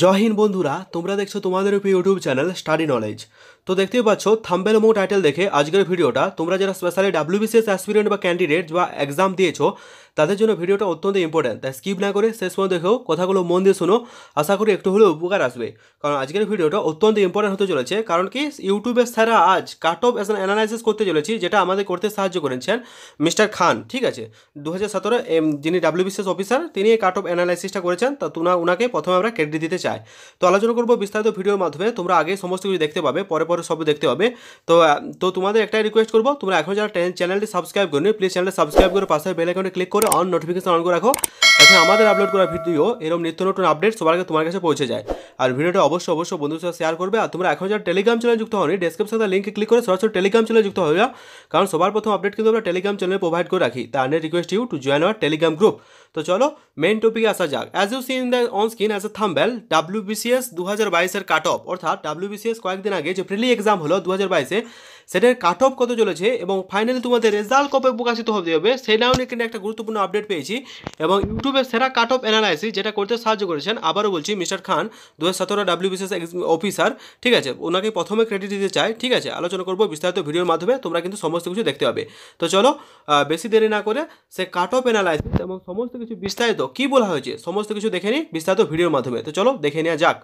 জয় হিন্দ বন্ধুরা তোমরা দেখছো তোমাদের উপর ইউটিউব চ্যানেল স্টাডি নলেজ তো দেখতেই পাচ্ছ থাম্বেল মো টাইটেল দেখে আজকের ভিডিওটা তোমরা যারা স্পেশালি ডাব্লিউবিসিএস অ্যাসপিরিয়েন্ট বা ক্যান্ডিডেট বা এক্সাম দিয়েছো তাদের জন্য ভিডিওটা অত্যন্ত ইম্পর্ট্যান্ট তাই স্কিপ না করে শেষ পর্যন্ত দেখেও কথাগুলো মন দিয়ে শোনো আশা করি একটু হলেও উপকার আসবে কারণ আজকের ভিডিওটা অত্যন্ত ইম্পর্ট্যান্ট হতে চলেছে কারণ কি ইউটিউবের স্যারা আজ কাট অফ অ্যাজ অ্যানালাইসিস করতে চলেছি যেটা আমাদের করতে সাহায্য করেছেন মিস্টার খান ঠিক আছে দু হাজার সতেরো যিনি ডাব্লিউবিসিএস অফিসার তিনি এই কাট অফ অ্যানালাইসিসটা করেছেন তা তোমরা ওনাকে প্রথমে আমরা ক্রেডিট দিতে চাই তো আলোচনা করবো বিস্তারিত ভিডিওর মাধ্যমে তোমরা আগে সমস্ত কিছু দেখতে পাবে পরে সব দেখতে হবে তো তো তোমাদের একটা রিকোয়েস্ট করব তোমরা 1010 চ্যানেলটি সাবস্ক্রাইব করনি প্লিজ চ্যানেলটি সাবস্ক্রাইব করে পাশে বেল আইকনে ক্লিক করে অন নোটিফিকেশন অন করে রাখো আচ্ছা আমাদের আপলোড করা ভিডিও এরকম নিত্য নতুন আপডেট সবার আগে তোমার কাছে পৌঁছে যায় আর ভিডিওটা অবশ্যই অবশ্যই বন্ধুর সাথে শেয়ার করবে আর তোমরা এখন যারা টেলিগ্রাম চ্যানেল যুক্ত হওনি ডেসক্রিপশনে লিঙ্কে ক্লিক করে সরাসরি টেলিগ্রাম চ্যানেল যুক্ত হবে কারণ সবার প্রথম আপডেট কিন্তু আমরা টেলিগ্রাম চ্যানেলে প্রোভাইড করে রাখি তার আন্ডার request you to join our Telegram group তো চলো মেন টপিকে আসা যাক as you seen the on screen as a thumbnail WBCS দু হাজার বাইশের কাট অফ অর্থাৎ ডাব্লিউবিসিএস কয়েকদিন আগে যে প্রিলি এক্সাম হলো দু হাজার বাইশে সেটার কাট অফ কত চলেছে এবং ফাইনালি তোমাদের রেজাল্ট কবে প্রকাশিত হবে সেটাও নিয়ে কিন্তু একটা গুরুত্বপূর্ণ আপডেট পেয়েছি এবং ইউটিউবের সেরা কাট অফ অ্যানালাইসিস যেটা করতে সাহায্য করেছেন আবারও বলছি মিস্টার খান দু হাজার সতেরো ডাব্লিউবিসিএস অফিসার ঠিক আছে ওনাকে প্রথমে ক্রেডিট দিতে চাই ঠিক আছে আলোচনা করবো বিস্তারিত ভিডিওর মাধ্যমে তোমরা কিন্তু সমস্ত কিছু দেখতে পাবে তো চলো বেশি দেরি না করে সে কাট অফ অ্যানালাইসিস এবং সমস্ত কিছু বিস্তারিত কী বলা হয়েছে সমস্ত কিছু দেখে নিই বিস্তারিত ভিডিওর মাধ্যমে তো চলো দেখে নেওয়া যাক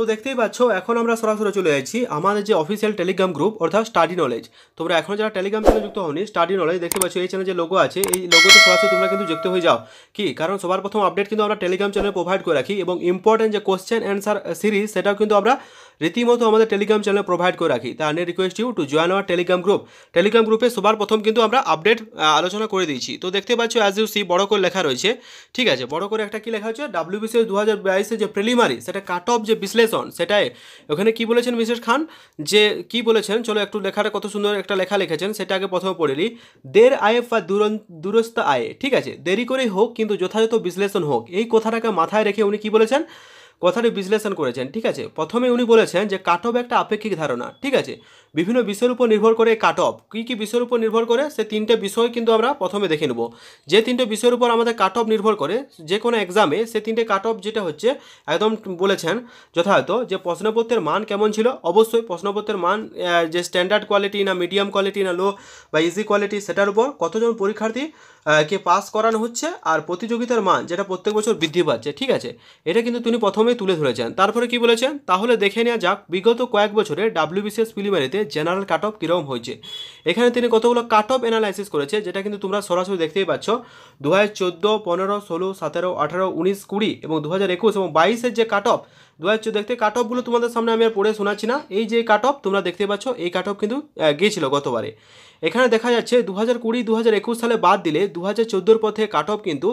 তো দেখতেই পাচ্ছ এখন আমরা সরাসরি চলে যাচ্ছি আমাদের যে অফিসিয়াল টেলিগ্রাম গ্রুপ অর্থাৎ স্টাডি নলেজ তোমরা এখন যারা টেলিগ্রাম চ্যানেল যুক্ত হওনি স্টাডি নলেজ দেখতে পাচ্ছ এই চ্যানেল যে লোগো আছে এই লোগোতে সরাসরি তোমরা কিন্তু যুক্ত হয়ে যাও কি কারণ সবার প্রথম আপডেট কিন্তু আমরা টেলিগ্রাম চ্যানেলে প্রোভাইড করে রাখি এবং ইম্পর্টেন্ট যে কোশ্চেন অ্যান্সার সিরিজ সেটাও কিন্তু আমরা রীতিমতো আমাদের টেলিগ্রাম চ্যানেলে প্রোভাইড করে রাখি তার নিয়ে request you to join our Telegram group Telegram গ্রুপে সবার প্রথম কিন্তু আমরা আপডেট আলোচনা করে দিয়েছি তো দেখতে পাচ্ছ অ্যাজ ইউ সি বড় করে লেখা রয়েছে ঠিক আছে বড় করে একটা কি লেখা হচ্ছে ডাব্লিউবিসিএস দু হাজার বাইশে যে প্রিলিমারি সেটা কাট অফ যে বিশ্লেষণ বিশ্লেষণ সেটাই ওখানে কি বলেছেন মিসেস খান যে কি বলেছেন চলো একটু লেখাটা কত সুন্দর একটা লেখা লিখেছেন সেটা আগে প্রথমে পড়ে নিই দের আয়ে বা দূরস্থ আয়ে ঠিক আছে দেরি করেই হোক কিন্তু যথাযথ বিশ্লেষণ হোক এই কথাটাকে মাথায় রেখে উনি কি বলেছেন কথাটি বিশ্লেষণ করেছেন ঠিক আছে প্রথমে উনি বলেছেন যে কাট অফ একটা আপেক্ষিক ধারণা ঠিক আছে বিভিন্ন বিষয়ের উপর নির্ভর করে কাট অফ কী কী বিষয়ের উপর নির্ভর করে সে তিনটে বিষয় কিন্তু আমরা প্রথমে দেখে নেব যে তিনটে বিষয়ের উপর আমাদের কাট অফ নির্ভর করে যে কোনো এক্সামে সে তিনটে কাট অফ যেটা হচ্ছে একদম বলেছেন যথাযথ যে প্রশ্নপত্রের মান কেমন ছিল অবশ্যই প্রশ্নপত্রের মান যে স্ট্যান্ডার্ড কোয়ালিটি না মিডিয়াম কোয়ালিটি না লো বা ইজি কোয়ালিটি সেটার উপর কতজন পরীক্ষার্থী কে পাস করানো হচ্ছে আর প্রতিযোগিতার মান যেটা প্রত্যেক বছর বৃদ্ধি পাচ্ছে ঠিক আছে এটা কিন্তু তিনি প্রথমে মাধ্যমে তুলে ধরেছেন তারপরে কি বলেছেন তাহলে দেখে নেওয়া যাক বিগত কয়েক বছরে ডাব্লিউবিসিএস প্রিলিমারিতে জেনারেল কাট অফ কীরকম হয়েছে এখানে তিনি কতগুলো কাট অফ অ্যানালাইসিস করেছে যেটা কিন্তু তোমরা সরাসরি দেখতেই পাচ্ছ দু হাজার চোদ্দো পনেরো ষোলো সতেরো আঠারো উনিশ কুড়ি এবং দু হাজার একুশ এবং বাইশের যে কাট অফ দু হাজার চোদ্দো দেখতে কাট অফগুলো তোমাদের সামনে আমি আর পড়ে শোনাচ্ছি না এই যে কাট অফ তোমরা দেখতে পাচ্ছ এই কাট অফ কিন্তু গিয়েছিল গতবারে এখানে দেখা যাচ্ছে দু হাজার কুড়ি দু হাজার একুশ সালে বাদ দিলে দু হাজার চোদ্দোর পথে কাট অফ কিন্তু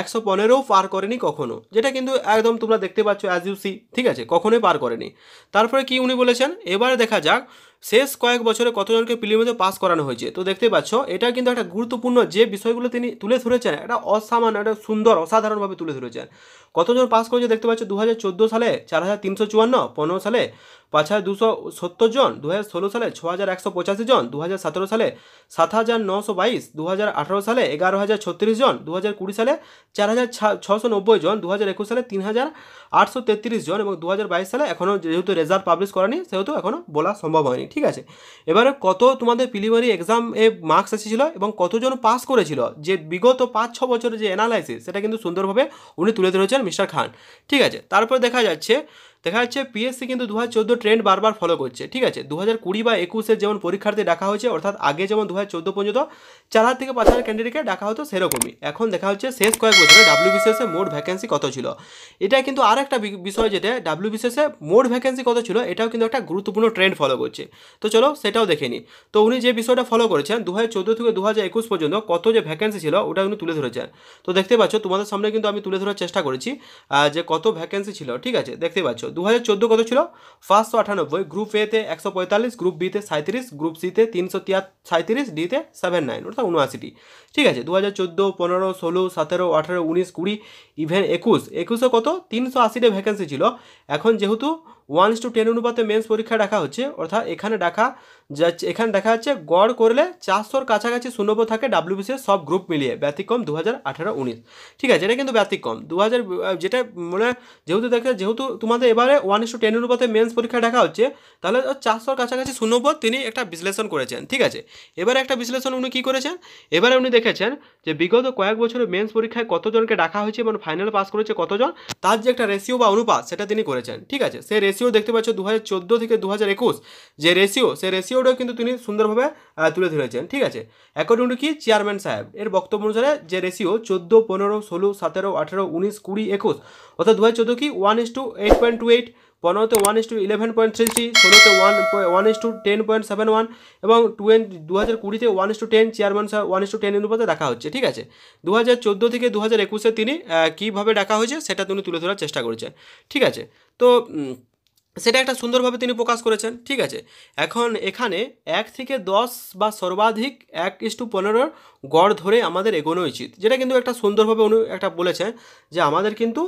একশো পনেরোও পার করেনি কখনো যেটা কিন্তু একদম তোমরা দেখতে পাচ্ছ অ্যাজ ইউ সি ঠিক আছে কখনোই পার করেনি তারপরে কি উনি বলেছেন এবারে দেখা যাক শেষ কয়েক বছরে কতজনকে প্রিলিমিনারিতে পাস করানো হয়েছে তো দেখতে পাচ্ছ এটা কিন্তু একটা গুরুত্বপূর্ণ যে বিষয়গুলো তিনি তুলে ধরেছেন একটা অসামান্য একটা সুন্দর অসাধারণভাবে তুলে ধরেছেন কতজন পাস করেছে দেখতে পাচ্ছ দু সালে চার হাজার তিনশো চুয়ান্ন পনেরো সালে পাঁচ হাজার দুশো সত্তর জন দু হাজার ষোলো সালে ছ হাজার একশো পঁচাশি জন দু হাজার সতেরো সালে সাত হাজার নশো বাইশ দু হাজার আঠারো সালে এগারো হাজার ছত্রিশ জন দু হাজার কুড়ি সালে চার হাজার ছশো নব্বই জন দু হাজার একুশ সালে তিন হাজার আটশো তেত্রিশ জন এবং দু হাজার বাইশ সালে এখনও যেহেতু রেজাল্ট পাবলিশ করেনি সেহেতু এখনও বলা সম্ভব হয়নি ঠিক আছে এবারে কত তোমাদের প্রিলিমারি এক্সাম এ মার্কস এসেছিলো এবং কতজন পাস করেছিল যে বিগত পাঁচ ছ বছরের যে অ্যানালাইসিস সেটা কিন্তু সুন্দরভাবে উনি তুলে ধরেছেন মিস্টার খান ঠিক আছে তারপর দেখা যাচ্ছে দেখা যাচ্ছে পিএসসি কিন্তু দু হাজার ট্রেন্ড বারবার ফলো করছে ঠিক আছে দু হাজার কুড়ি বা একুশের যেমন পরীক্ষার্থী ডাকা হয়েছে অর্থাৎ আগে যেমন দু হাজার চোদ্দো পর্যন্ত চার হাজার থেকে পাঁচ হাজার ক্যান্ডিডেটকে ডাকা হতো সেরকমই এখন দেখা হচ্ছে শেষ কয়েক বছরে ডাব্লিউবিসিএসে মোট ভ্যাকেন্সি কত ছিল এটা কিন্তু আর একটা বিষয় যেটা বিসিএসে মোট ভ্যাকেন্সি কত ছিল এটাও কিন্তু একটা গুরুত্বপূর্ণ ট্রেন্ড ফলো করছে তো চলো সেটাও দেখে নিই তো উনি যে বিষয়টা ফলো করেছেন দু হাজার চোদ্দো থেকে দু হাজার একুশ পর্যন্ত কত যে ভ্যাকেন্সি ছিল ওটা উনি তুলে ধরেছেন তো দেখতে পাচ্ছ তোমাদের সামনে কিন্তু আমি তুলে ধরার চেষ্টা করেছি যে কত ভ্যাকেন্সি ছিল ঠিক আছে দেখতে পাচ্ছ দু হাজার চোদ্দো কত ছিল পাঁচশো আটানব্বই গ্রুপ এতে একশো পঁয়তাল্লিশ গ্রুপ বিতে সাঁত্রিশ গ্রুপ সিতে তিনশো তিয়াত সাঁত্রিশ ডিতে সেভেন নাইন অর্থাৎ উনআশিটি ঠিক আছে দু হাজার চোদ্দো পনেরো ষোলো সতেরো আঠারো উনিশ কুড়ি ইভেন একুশ একুশে কত তিনশো আশিটা ভ্যাকেন্সি ছিল এখন যেহেতু ওয়ান ইস টু টেন অনুপাতে মেন্স পরীক্ষা ডাকা হচ্ছে অর্থাৎ এখানে ডাকা যাচ্ছে এখানে দেখা যাচ্ছে গড় করলে চারশোর কাছাকাছি শূন্য থাকে ডাব্লিউবিসিএস সব গ্রুপ মিলিয়ে ব্যতিক্রম দু হাজার আঠারো উনিশ ঠিক আছে এটা কিন্তু ব্যতিক্রম দু হাজার যেটা মানে যেহেতু দেখে যেহেতু তোমাদের এবারে ওয়ান ইস টু টেন অনুপাতে মেন্স পরীক্ষা ডাকা হচ্ছে তাহলে চারশোর কাছাকাছি শূন্যপদ তিনি একটা বিশ্লেষণ করেছেন ঠিক আছে এবারে একটা বিশ্লেষণ উনি কী করেছেন এবারে উনি দেখেছেন যে বিগত কয়েক বছরে মেন্স পরীক্ষায় কতজনকে ডাকা হয়েছে এবং ফাইনাল পাস করেছে কতজন তার যে একটা রেশিও বা অনুপাত সেটা তিনি করেছেন ঠিক আছে সেই রেশিও দেখতে পাচ্ছ দু হাজার থেকে দু হাজার একুশ যে রেশিও সে রেশিওটাও কিন্তু তিনি সুন্দরভাবে তুলে ধরেছেন ঠিক আছে অ্যাকর্ডিং টু কি চেয়ারম্যান সাহেব এর বক্তব্য অনুসারে যে রেশিও চোদ্দো পনেরো ষোলো সতেরো আঠেরো উনিশ কুড়ি একুশ অর্থাৎ দু হাজার চোদ্দো কি one is to eight point two eight পনেরোতে one is to eleven point three three ষোলোতে one one is to ten point seven one এবং টুয়েন দু হাজার কুড়িতে one is to ten chairman one is to ten অনুপাতে দেখা হচ্ছে ঠিক আছে দু হাজার চোদ্দো থেকে দু হাজার একুশে তিনি কীভাবে ডাকা হয়েছে সেটা তিনি তুলে ধরার চেষ্টা করেছেন ঠিক আছে তো সেটা একটা সুন্দরভাবে তিনি প্রকাশ করেছেন ঠিক আছে এখন এখানে এক থেকে দশ বা সর্বাধিক এক ইস্টু পনেরোর গড় ধরে আমাদের এগোনো উচিত যেটা কিন্তু একটা সুন্দরভাবে উনি একটা বলেছেন যে আমাদের কিন্তু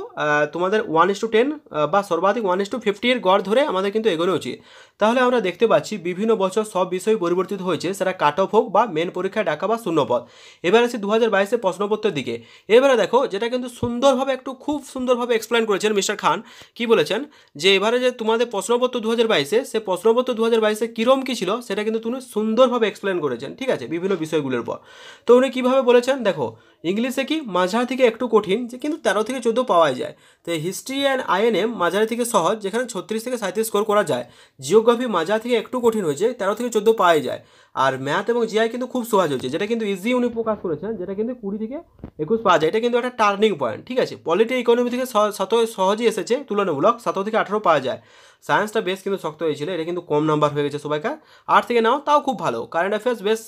তোমাদের ওয়ান ইস্টু টেন বা সর্বাধিক ওয়ান ইস্টু ফিফটির গড় ধরে আমাদের কিন্তু এগোনো উচিত তাহলে আমরা দেখতে পাচ্ছি বিভিন্ন বছর সব বিষয় পরিবর্তিত হয়েছে সেটা কাট অফ হোক বা মেন পরীক্ষায় ডাকা বা শূন্যপদ এবার আসি দু হাজার বাইশে প্রশ্নপত্রের দিকে এবারে দেখো যেটা কিন্তু সুন্দরভাবে একটু খুব সুন্দরভাবে এক্সপ্লেন করেছেন মিস্টার খান কি বলেছেন যে এবারে যে তোমার তোমাদের প্রশ্নপত্র দু হাজার বাইশে সে প্রশ্নপত্র দু হাজার বাইশে কীরম কী ছিল সেটা কিন্তু তুমি সুন্দরভাবে এক্সপ্লেন করেছেন ঠিক আছে বিভিন্ন বিষয়গুলোর পর তো উনি কীভাবে বলেছেন দেখো ইংলিশে কি মাঝারি থেকে একটু কঠিন যে কিন্তু তেরো থেকে চোদ্দো পাওয়া যায় তো হিস্ট্রি অ্যান্ড আইএনএম মাঝারি থেকে সহজ যেখানে ছত্রিশ থেকে সাঁত্রিশ স্কোর করা যায় জিওগ্রাফি মাঝারি থেকে একটু কঠিন হয়েছে তেরো থেকে চোদ্দো পাওয়া যায় আর ম্যাথ এবং জিআই কিন্তু খুব সহজ হয়েছে যেটা কিন্তু ইজি উনি প্রকাশ করেছেন যেটা কিন্তু কুড়ি থেকে একুশ পাওয়া যায় এটা কিন্তু একটা টার্নিং পয়েন্ট ঠিক আছে পলিটি ইকোনমি থেকে সত সহজেই এসেছে তুলনামূলক সতেরো থেকে আঠেরো পাওয়া যায় সায়েন্সটা বেশ কিন্তু শক্ত হয়েছিল এটা কিন্তু কম নাম্বার হয়ে গেছে সবাইকে আট থেকে নাও তাও খুব ভালো কারেন্ট অ্যাফেয়ার্স বেশ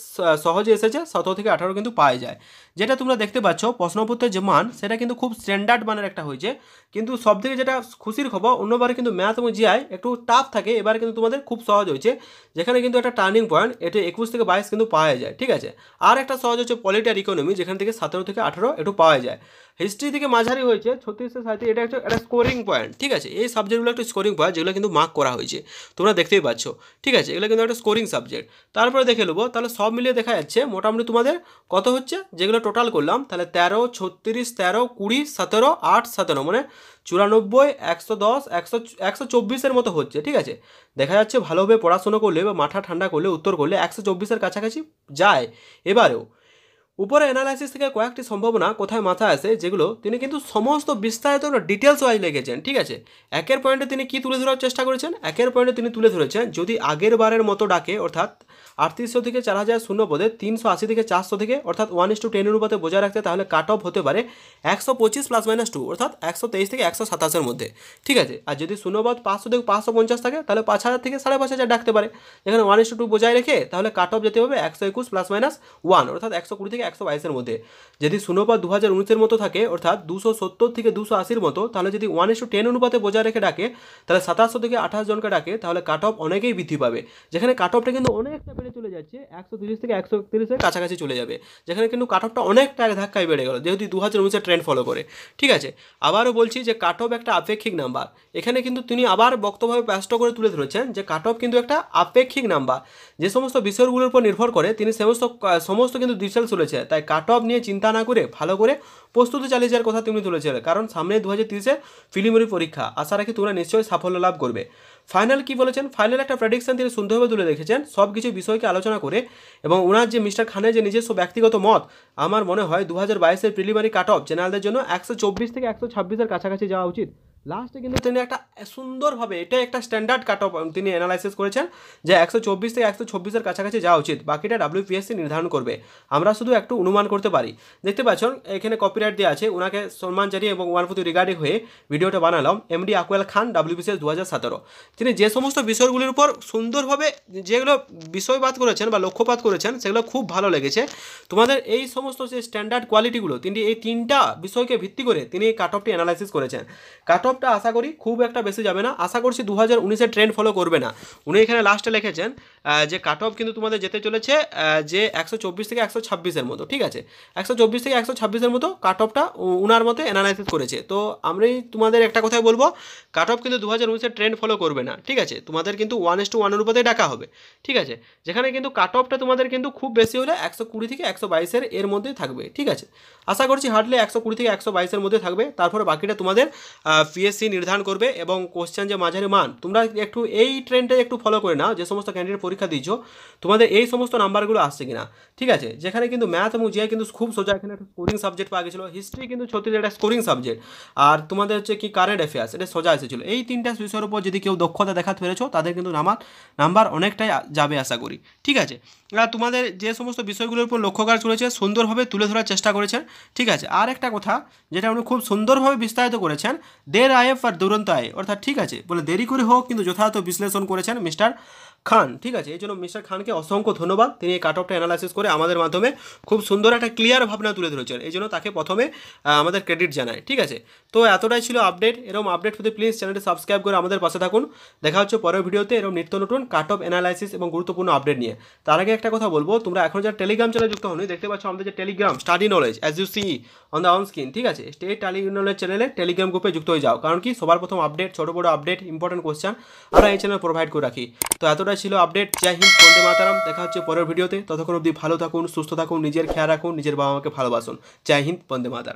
সহজে এসেছে সতেরো থেকে আঠারো কিন্তু পাওয়া যায় যেটা তোমরা দেখতে পাচ্ছ প্রশ্নপত্রের যে মান সেটা কিন্তু খুব স্ট্যান্ডার্ড মানের একটা হয়েছে কিন্তু সব থেকে যেটা খুশির খবর অন্যবারে কিন্তু ম্যাথ এবং জিআই একটু টাফ থাকে এবারে কিন্তু তোমাদের খুব সহজ হয়েছে যেখানে কিন্তু একটা টার্নিং পয়েন্ট এটা একুশ থেকে বাইশ কিন্তু পাওয়া যায় ঠিক আছে আর একটা সহজ হচ্ছে পলিটার ইকোনমি যেখান থেকে সতেরো থেকে আঠারো একটু পাওয়া যায় হিস্ট্রি থেকে মাঝারি হয়েছে ছত্রিশশো সাঁত্রিশ এটা একটা একটা স্কোরিং পয়েন্ট ঠিক আছে এই সাবজেক্টগুলো একটা স্কোরিং পয়েন্ট যেগুলো কিন্তু মার্ক করা হয়েছে তোমরা দেখতেই পাচ্ছ ঠিক আছে এগুলো কিন্তু একটা স্কোরিং সাবজেক্ট তারপরে দেখে নেবো তাহলে সব মিলিয়ে দেখা যাচ্ছে মোটামুটি তোমাদের কত হচ্ছে যেগুলো টোটাল করলাম তাহলে তেরো ছত্রিশ তেরো কুড়ি সতেরো আট সতেরো মানে চুরানব্বই একশো দশ একশো একশো চব্বিশের মতো হচ্ছে ঠিক আছে দেখা যাচ্ছে ভালোভাবে পড়াশুনো করলে বা মাথা ঠান্ডা করলে উত্তর করলে একশো চব্বিশের কাছাকাছি যায় এবারেও উপরে অ্যানালাইসিস থেকে কয়েকটি সম্ভাবনা কোথায় মাথায় আসে যেগুলো তিনি কিন্তু সমস্ত বিস্তারিত ডিটেলস ওয়াইজ লিখেছেন ঠিক আছে একের পয়েন্টে তিনি কি তুলে ধরার চেষ্টা করেছেন একের পয়েন্টে তিনি তুলে ধরেছেন যদি আগের বারের মতো ডাকে অর্থাৎ আটত্রিশশো থেকে চার হাজার শূন্য পদে তিনশো আশি থেকে চারশো থেকে অর্থাৎ ওয়ান ইস টু টেন অনুপাতে বজায় রাখতে তাহলে কাট অফ হতে পারে একশো পঁচিশ প্লাস মাইনাস টু অর্থাৎ একশো তেইশ থেকে একশো সাতাশের মধ্যে ঠিক আছে আর যদি শূন্যবাদ পাঁচশো থেকে পাঁচশো পঞ্চাশ থাকে তাহলে পাঁচ হাজার থেকে সাড়ে পাঁচ হাজার ডাকতে পারে এখানে ওয়ান ইস টু বজায় রেখে তাহলে কাট অফ যেতে হবে একশো একুশ প্লাস মাইনাস ওয়ান অর্থাৎ একশো কুড়ি থেকে একশো বাইশের মধ্যে যদি শূন্য দু হাজার উনিশের মতো থাকে অর্থাৎ দুশো সত্তর থেকে দুশো আশির মতো তাহলে যদি ওয়ান ইস টেন অনুপাতে বজায় রেখে ডাকে তাহলে সাতাশশো থেকে আঠাশ জনকে ডাকে তাহলে কাট অফ অনেকেই বৃদ্ধি পাবে যেখানে কাট অফটা কিন্তু অনেকটা বেড়ে চলে যাচ্ছে একশো তিরিশ থেকে একশো একত্রিশের কাছাকাছি চলে যাবে যেখানে কিন্তু কাট অফটা অনেকটা এক ধাক্কায় বেড়ে গেল যেহেতু দু হাজার উনিশের ট্রেন্ড ফলো করে ঠিক আছে আবারও বলছি যে কাট অফ একটা আপেক্ষিক নাম্বার এখানে কিন্তু তিনি আবার বক্তভাবে ব্যস্ত করে তুলে ধরেছেন যে কাট অফ কিন্তু একটা আপেক্ষিক নাম্বার যে সমস্ত বিষয়গুলোর উপর নির্ভর করে তিনি সমস্ত সমস্ত কিন্তু ডিটেলস চলেছে তাই কাট অফ নিয়ে চিন্তা না করে ভালো করে প্রস্তুতি চালিয়ে যাওয়ার কথা তুমি তুলেছিলে কারণ সামনে দু হাজার তিরিশে প্রিলিমিনারি পরীক্ষা আশা রাখি তোমরা নিশ্চয়ই সাফল্য লাভ করবে ফাইনাল কি বলেছেন ফাইনাল একটা প্রেডিকশন তিনি সুন্দরভাবে তুলে রেখেছেন সব কিছু বিষয়কে আলোচনা করে এবং ওনার যে মিস্টার খানের যে নিজস্ব ব্যক্তিগত মত আমার মনে হয় দু হাজার বাইশের প্রিলিমারি কাট অফ জেনারেলদের জন্য একশো চব্বিশ থেকে একশো ছাব্বিশের কাছাকাছি যাওয়া উচিত লাস্টে কিন্তু তিনি একটা সুন্দরভাবে এটা একটা স্ট্যান্ডার্ড কাট অফ তিনি অ্যানালাইসিস করেছেন যে একশো চব্বিশ থেকে একশো চব্বিশের কাছাকাছি যাওয়া উচিত বাকিটা ডাব্লিউপিএসসি নির্ধারণ করবে আমরা শুধু একটু অনুমান করতে পারি দেখতে পাচ্ছেন এখানে কপিরাইট দেওয়া আছে ওনাকে সম্মান জানিয়ে এবং ওয়ান প্রতি রিগার্ডিং হয়ে ভিডিওটা বানালাম এমডি আকুয়াল খান ডাব্লিউপিসিএস দু হাজার সতেরো তিনি যে সমস্ত বিষয়গুলির উপর সুন্দরভাবে যেগুলো বিষয়বাদ করেছেন বা লক্ষ্যপাত করেছেন সেগুলো খুব ভালো লেগেছে তোমাদের এই সমস্ত যে স্ট্যান্ডার্ড কোয়ালিটিগুলো তিনি এই তিনটা বিষয়কে ভিত্তি করে তিনি কাট অফটি অ্যানালাইসিস করেছেন কাট কাটঅফটা আশা করি খুব একটা বেশি যাবে না আশা করছি দু হাজার উনিশের ট্রেন্ড ফলো করবে না উনি এখানে লাস্টে লিখেছেন যে কাট অফ কিন্তু তোমাদের যেতে চলেছে যে একশো চব্বিশ থেকে একশো ছাব্বিশের মতো ঠিক আছে একশো চব্বিশ থেকে একশো ছাব্বিশের মতো কাট অফটা উনার মতে অ্যানালাইসিস করেছে তো আমি তোমাদের একটা কথাই বলবো কাট অফ কিন্তু দু হাজার উনিশের ট্রেন্ড ফলো করবে না ঠিক আছে তোমাদের কিন্তু ওয়ান এস টু ওয়ানের উপরে ডাকা হবে ঠিক আছে যেখানে কিন্তু কাট অফটা তোমাদের কিন্তু খুব বেশি হলে একশো কুড়ি থেকে একশো বাইশের এর মধ্যে থাকবে ঠিক আছে আশা করছি হার্ডলি একশো কুড়ি থেকে একশো বাইশের মধ্যে থাকবে তারপর বাকিটা তোমাদের পিএসসি নির্ধারণ করবে এবং কোশ্চেন যে মাঝারি মান তোমরা একটু এই ট্রেনটা একটু ফলো করে নাও যে সমস্ত ক্যান্ডিডেট পরীক্ষা দিয়েছো তোমাদের এই সমস্ত নাম্বারগুলো আসছে কিনা ঠিক আছে যেখানে কিন্তু ম্যাথ এবং জিয়া কিন্তু খুব সোজা এখানে একটা স্কোরিং সাবজেক্ট পাওয়া গেছিলো হিস্ট্রি কিন্তু ছত্রিশ একটা স্কোরিং সাবজেক্ট আর তোমাদের হচ্ছে কি কারেন্ট অ্যাফেয়ার্স এটা সোজা এসেছিলো এই তিনটা বিষয়ের উপর যদি কেউ দক্ষতা দেখাতে পেরেছ তাদের কিন্তু নামার নাম্বার অনেকটাই যাবে আশা করি ঠিক আছে আর তোমাদের যে সমস্ত বিষয়গুলোর উপর লক্ষ্য কাজ করেছে সুন্দরভাবে তুলে ধরার চেষ্টা করেছেন ঠিক আছে আর একটা কথা যেটা উনি খুব সুন্দরভাবে বিস্তারিত করেছেন দেশ এর আইএফ আর দুরন্ত আয় অর্থাৎ ঠিক আছে বলে দেরি করে হোক কিন্তু যথাযথ বিশ্লেষণ করেছেন মিস্টার খান ঠিক আছে এই জন্য মিস্টার খানকে অসংখ্য ধন্যবাদ তিনি এই কাট অফটা অ্যানালাইসিস করে আমাদের মাধ্যমে খুব সুন্দর একটা ক্লিয়ার ভাবনা তুলে ধরেছেন এই জন্য তাকে প্রথমে আমাদের ক্রেডিট জানায় ঠিক আছে তো এতটাই ছিল আপডেট এরকম আপডেট হতে প্লিজ চ্যানেলটি সাবস্ক্রাইব করে আমাদের পাশে থাকুন দেখা হচ্ছে পরের ভিডিওতে এরকম নিত্য নতুন কাট অফ অ্যানালাইসিস এবং গুরুত্বপূর্ণ আপডেট নিয়ে তার আগে একটা কথা বলবো তোমরা এখন যারা টেলিগ্রাম চ্যানেলে যুক্ত হন দেখতে পাচ্ছ আমাদের যে Telegram study knowledge as you see on the on screen ঠিক আছে এই টেলিগ্রাম নলেজ চ্যানেলে টেলিগ্রাম গ্রুপে যুক্ত হয়ে যাও কারণ কি সবার প্রথম আপডেট ছোটো বড়ো আপডেট ইম্পর্টেন্ট কোশ্চেন আমরা এই চ্যানেল প্রোভাইড করে রাখি তো এত এতটাই ছিল আপডেট জয় হিন্দ বন্দে মাতারাম দেখা হচ্ছে পরের ভিডিওতে ততক্ষণ অবধি ভালো থাকুন সুস্থ থাকুন নিজের খেয়াল রাখুন নিজের বাবা মাকে ভালোবাসুন জয় হিন্দ বন্দে মাতারাম